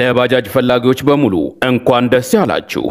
ለባጃጅ ፈላጊዎች በሙሉ እንኳን ደስ ያላችሁ።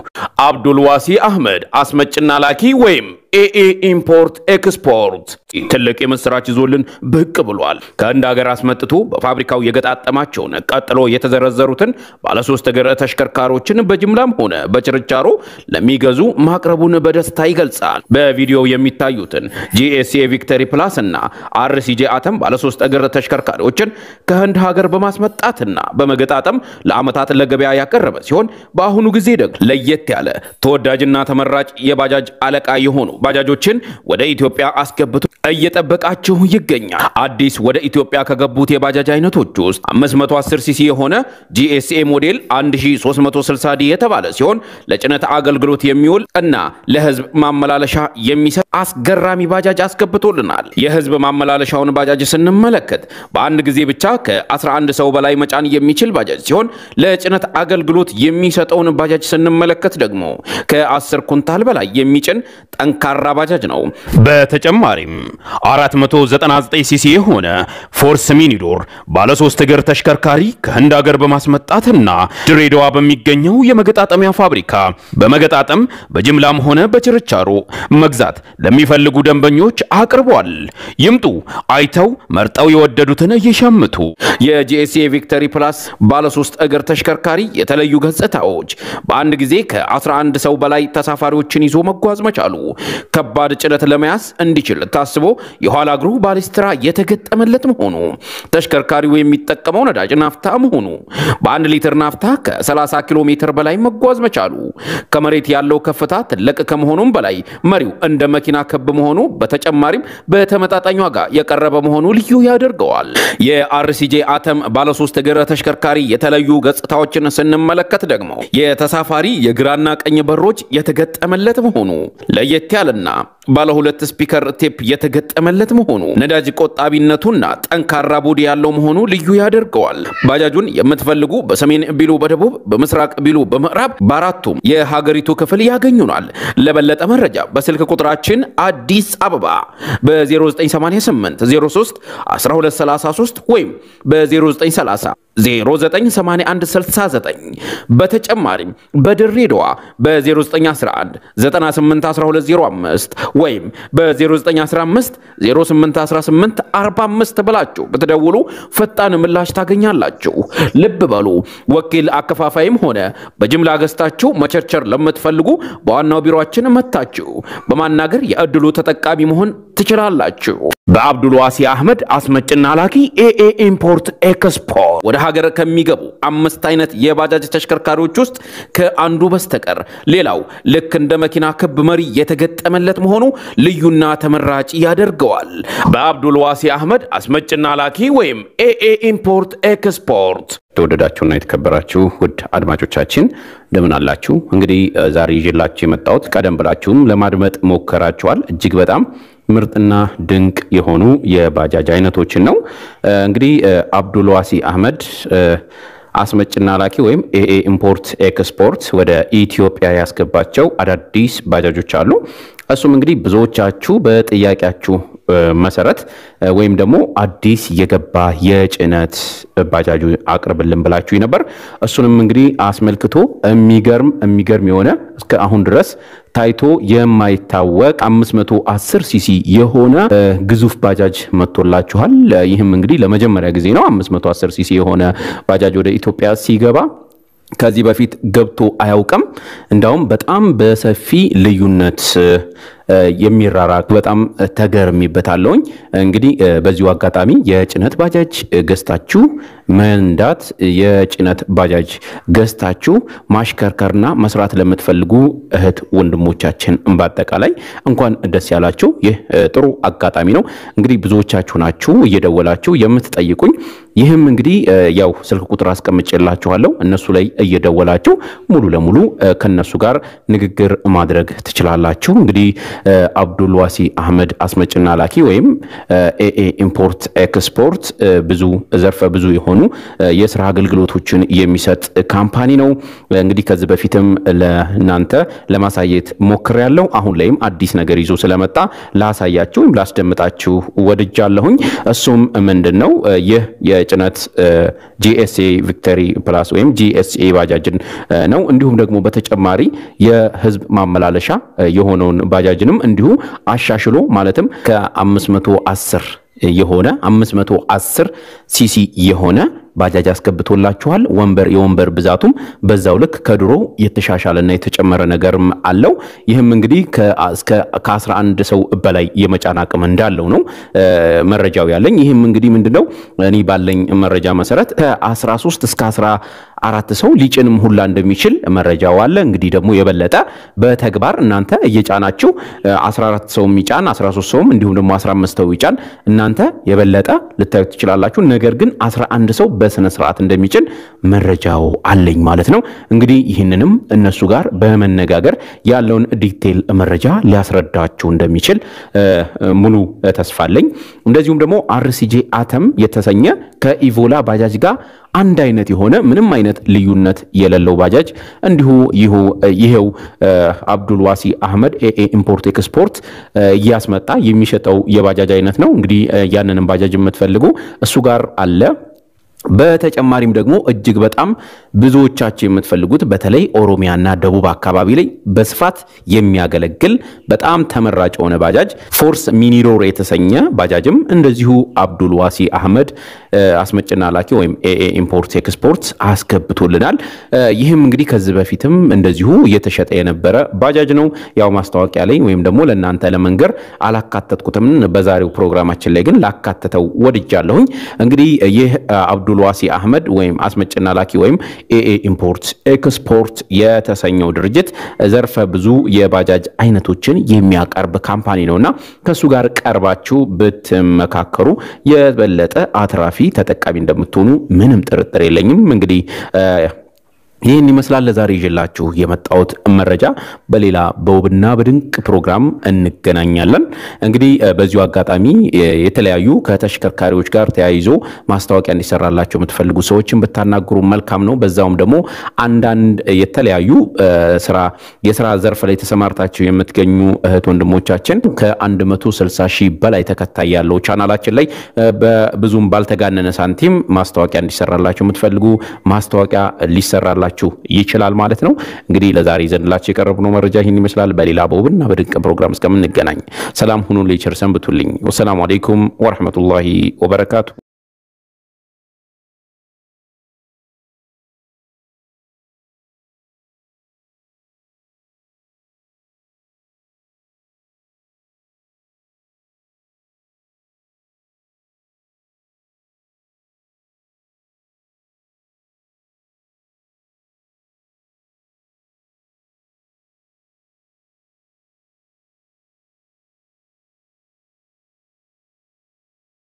አብዱል ዋሲ አህመድ አስመጭና ላኪ ወይም ኤኤ ኢምፖርት ኤክስፖርት ትልቅ የምስራች ይዞልን ብቅ ብሏል። ከህንድ ሀገር አስመጥቶ በፋብሪካው የገጣጠማቸውን ቀጥሎ የተዘረዘሩትን ባለሶስት እግር ተሽከርካሪዎችን በጅምላም ሆነ በችርቻሮ ለሚገዙ ማቅረቡን በደስታ ይገልጻል። በቪዲዮ የሚታዩትን ጂኤስኤ ቪክተሪ ፕላስ እና አርሲጄ አተም ባለሶስት እግር ተሽከርካሪዎችን ከህንድ ሀገር በማስመጣትና በመገጣጠም ለዓመታት ለገበያ ያቀረበ ሲሆን በአሁኑ ጊዜ ደግሞ ለየት ያለ ተወዳጅና ተመራጭ የባጃጅ አለቃ የሆኑ ባጃጆችን ወደ ኢትዮጵያ አስገብቶ እየጠበቃችሁ ይገኛል። አዲስ ወደ ኢትዮጵያ ከገቡት የባጃጅ አይነቶች ውስጥ 510 ሲሲ የሆነ ጂኤስኤ ሞዴል 1360 ዲ የተባለ ሲሆን ለጭነት አገልግሎት የሚውል እና ለህዝብ ማመላለሻ የሚሰጥ አስገራሚ ባጃጅ አስገብቶልናል። የህዝብ ማመላለሻውን ባጃጅ ስንመለከት በአንድ ጊዜ ብቻ ከ11 ሰው በላይ መጫን የሚችል ባጃጅ ሲሆን ለጭነት አገልግሎት የሚሰጠውን ባጃጅ ስንመለከት ደግሞ ከ10 ኩንታል በላይ የሚጭን ጠንካ ጠንካራ ባጃጅ ነው። በተጨማሪም 499 ሲሲ የሆነ ፎርስ ሚኒዶር ባለሶስት እግር ተሽከርካሪ ከህንድ ሀገር በማስመጣትና ድሬዳዋ በሚገኘው የመገጣጠሚያ ፋብሪካ በመገጣጠም በጅምላም ሆነ በችርቻሮ መግዛት ለሚፈልጉ ደንበኞች አቅርቧል። ይምጡ፣ አይተው መርጠው የወደዱትን እየሸምቱ የጂኤስኤ ቪክተሪ ፕላስ ባለሶስት እግር ተሽከርካሪ የተለዩ ገጽታዎች በአንድ ጊዜ ከ11 ሰው በላይ ተሳፋሪዎችን ይዞ መጓዝ መቻሉ ከባድ ጭነት ለመያዝ እንዲችል ታስቦ የኋላ እግሩ ባሊስትራ የተገጠመለት መሆኑ፣ ተሽከርካሪው የሚጠቀመው ነዳጅ ናፍታ መሆኑ፣ በአንድ ሊትር ናፍታ ከ30 ኪሎ ሜትር በላይ መጓዝ መቻሉ፣ ከመሬት ያለው ከፍታ ትልቅ ከመሆኑም በላይ መሪው እንደ መኪና ከብ መሆኑ፣ በተጨማሪም በተመጣጣኝ ዋጋ የቀረበ መሆኑ ልዩ ያደርገዋል። የአርሲጄ አተም ባለሶስት እግር ተሽከርካሪ የተለዩ ገጽታዎችን ስንመለከት ደግሞ የተሳፋሪ የግራና ቀኝ በሮች የተገጠመለት መሆኑ ለየት ያለ ዲጂታልና ባለ ሁለት ስፒከር ቴፕ የተገጠመለት መሆኑ ነዳጅ ቆጣቢነቱና ጠንካራ ቦዲ ያለው መሆኑ ልዩ ያደርገዋል። ባጃጁን የምትፈልጉ በሰሜን ቢሉ፣ በደቡብ በምስራቅ ቢሉ፣ በምዕራብ በአራቱም የሀገሪቱ ክፍል ያገኙናል። ለበለጠ መረጃ በስልክ ቁጥራችን አዲስ አበባ በ0988 03 1233 ወይም በ0930 098169 በተጨማሪም በድሬዳዋ በ0911 ወይም በ 0915081845 ብላችሁ ብትደውሉ ፈጣን ምላሽ ታገኛላችሁ። ልብ በሉ ወኪል አከፋፋይም ሆነ በጅምላ ገዝታችሁ መቸርቸር ለምትፈልጉ በዋናው ቢሮአችን መታችሁ በማናገር የእድሉ ተጠቃሚ መሆን ትችላላችሁ። በአብዱልዋሲ አህመድ አስመጭና ላኪ ኤኤ ኢምፖርት ኤክስፖርት ወደ ሀገር ከሚገቡ አምስት አይነት የባጃጅ ተሽከርካሪዎች ውስጥ ከአንዱ በስተቀር ሌላው ልክ እንደ መኪና ክብ መሪ የተገጠመለት መሆኑ ልዩና ተመራጭ ያደርገዋል። በአብዱልዋሲ አህመድ አስመጭና ላኪ ወይም ኤኤ ኢምፖርት ኤክስፖርት ተወደዳችሁና የተከበራችሁ ውድ አድማጮቻችን እንደምን አላችሁ? እንግዲህ ዛሬ ይዤላችሁ የመጣሁት ቀደም ብላችሁም ለማድመጥ ሞከራችኋል። እጅግ በጣም ምርጥና ድንቅ የሆኑ የባጃጅ አይነቶችን ነው። እንግዲህ አብዱልዋሲ አህመድ አስመጭና ላኪ ወይም ኤኤ ኢምፖርት ኤክስፖርት ወደ ኢትዮጵያ ያስገባቸው አዳዲስ ባጃጆች አሉ። እሱም እንግዲህ ብዙዎቻችሁ በጥያቄያችሁ መሰረት ወይም ደግሞ አዲስ የገባ የጭነት ባጃጁ አቅርብልን ብላችሁ ነበር። እሱንም እንግዲህ አስመልክቶ የሚገርም የሚገርም የሆነ እስከ አሁን ድረስ ታይቶ የማይታወቅ 510 ሲሲ የሆነ ግዙፍ ባጃጅ መጥቶላችኋል። ይህም እንግዲህ ለመጀመሪያ ጊዜ ነው 510 ሲሲ የሆነ ባጃጅ ወደ ኢትዮጵያ ሲገባ ከዚህ በፊት ገብቶ አያውቅም። እንዳውም በጣም በሰፊ ልዩነት የሚራራቅ በጣም ተገርሚበታለሁኝ። እንግዲህ በዚሁ አጋጣሚ የጭነት ባጃጅ ገዝታችሁ መንዳት የጭነት ባጃጅ ገዝታችሁ ማሽከርከርና መስራት ለምትፈልጉ እህት ወንድሞቻችን በአጠቃላይ እንኳን ደስ ያላችሁ። ይህ ጥሩ አጋጣሚ ነው። እንግዲህ ብዙዎቻችሁ ናችሁ እየደወላችሁ የምትጠይቁኝ። ይህም እንግዲህ ያው ስልክ ቁጥር አስቀምጬላችኋለሁ። እነሱ ላይ እየደወላችሁ ሙሉ ለሙሉ ከነሱ ጋር ንግግር ማድረግ ትችላላችሁ። እንግዲህ አብዱልዋሲ አህመድ አስመጭና ላኪ ወይም ኤኤ ኢምፖርት ኤክስፖርት ብዙ ዘርፈ ብዙ የሆኑ የስራ አገልግሎቶችን የሚሰጥ ካምፓኒ ነው። እንግዲህ ከዚህ በፊትም ለእናንተ ለማሳየት ሞክሬያለሁ። አሁን ላይም አዲስ ነገር ይዞ ስለመጣ ላሳያችሁ ወይም ላስደምጣችሁ ወድጃለሁኝ። እሱም ምንድን ነው? ይህ የጭነት ጂኤስኤ ቪክተሪ ፕላስ ወይም ጂኤስኤ ባጃጅን ነው። እንዲሁም ደግሞ በተጨማሪ የህዝብ ማመላለሻ የሆነውን ባጃጅ ሌሎችንም እንዲሁ አሻሽሎ ማለትም ከ510 የሆነ 510 ሲሲ የሆነ ባጃጅ አስገብቶላችኋል። ወንበር የወንበር ብዛቱም በዛው ልክ ከድሮ የተሻሻለና የተጨመረ ነገርም አለው። ይህም እንግዲህ ከ11 ሰው በላይ የመጫን አቅም እንዳለው ነው መረጃው ያለኝ። ይህም እንግዲህ ምንድነው እኔ ባለኝ መረጃ መሰረት ከ13 እስከ አራት ሰው ሊጭንም ሁላ እንደሚችል መረጃው አለ። እንግዲህ ደግሞ የበለጠ በተግባር እናንተ እየጫናችሁ 14 ሰውም ይጫን 13 ሰውም እንዲሁም ደግሞ 15 ሰው ይጫን እናንተ የበለጠ ልታዩት ትችላላችሁ። ነገር ግን 11 ሰው በስነ ስርዓት እንደሚጭን መረጃው አለኝ ማለት ነው። እንግዲህ ይህንንም እነሱ ጋር በመነጋገር ያለውን ዲቴል መረጃ ሊያስረዳችሁ እንደሚችል ሙሉ ተስፋ አለኝ። እንደዚሁም ደግሞ አርሲጄ አተም የተሰኘ ከኢቮላ ባጃጅ ጋር አንድ አይነት የሆነ ምንም አይነት ልዩነት የሌለው ባጃጅ እንዲሁ ይሄው አብዱልዋሲ አህመድ ኤኤ ኢምፖርት ኤክስፖርት እያስመጣ የሚሸጠው የባጃጅ አይነት ነው። እንግዲህ ያንንም ባጃጅ የምትፈልጉ እሱ ጋር አለ። በተጨማሪም ደግሞ እጅግ በጣም ብዙዎቻቸው የምትፈልጉት በተለይ ኦሮሚያና ደቡብ አካባቢ ላይ በስፋት የሚያገለግል በጣም ተመራጭ የሆነ ባጃጅ ፎርስ ሚኒሮር የተሰኘ ባጃጅም እንደዚሁ አብዱል ዋሲ አህመድ አስመጭና ላኪ ወይም ኤኤ ኢምፖርት ኤክስፖርት አስገብቶልናል። ይህም እንግዲህ ከዚህ በፊትም እንደዚሁ እየተሸጠ የነበረ ባጃጅ ነው። ያው ማስታወቂያ ላይ ወይም ደግሞ ለእናንተ ለመንገር አላካተትኩትም። በዛሬው ፕሮግራማችን ላይ ግን ላካተተው ወድጃለሁኝ። እንግዲህ ይህ አብዱ አብዱልዋሲ አህመድ ወይም አስመጭና ላኪ ወይም ኤኤ ኢምፖርት ኤክስፖርት የተሰኘው ድርጅት ዘርፈ ብዙ የባጃጅ አይነቶችን የሚያቀርብ ካምፓኒ ነውና ከእሱ ጋር ቀርባችሁ ብትመካከሩ የበለጠ አትራፊ ተጠቃሚ እንደምትሆኑ ምንም ጥርጥር የለኝም። እንግዲህ ይህን ይመስላል ለዛሬ ይዤላችሁ የመጣሁት መረጃ። በሌላ በውብና በድንቅ ፕሮግራም እንገናኛለን። እንግዲህ በዚሁ አጋጣሚ የተለያዩ ከተሽከርካሪዎች ጋር ተያይዞ ማስታወቂያ እንዲሰራላቸው የምትፈልጉ ሰዎችን ብታናግሩ መልካም ነው። በዛውም ደግሞ አንዳንድ የተለያዩ የስራ ዘርፍ ላይ ተሰማርታችሁ የምትገኙ እህት ወንድሞቻችን ከ160 ሺህ በላይ ተከታይ ያለው ቻናላችን ላይ በብዙም ባልተጋነነ ሳንቲም ማስታወቂያ እንዲሰራላቸው የምትፈልጉ ማስታወቂያ ሊሰራላቸው ሊያስከፍላችሁ ይችላል ማለት ነው። እንግዲህ ለዛሬ ዘንላችሁ የቀረብነው መረጃ ይህን ይመስላል። በሌላ በውብና በድንቅ ፕሮግራም እስከምንገናኝ ሰላም ሁኑ። ቸር ሰንብቱልኝ። ወሰላሙ አሌይኩም ወረህመቱላሂ ወበረካቱ።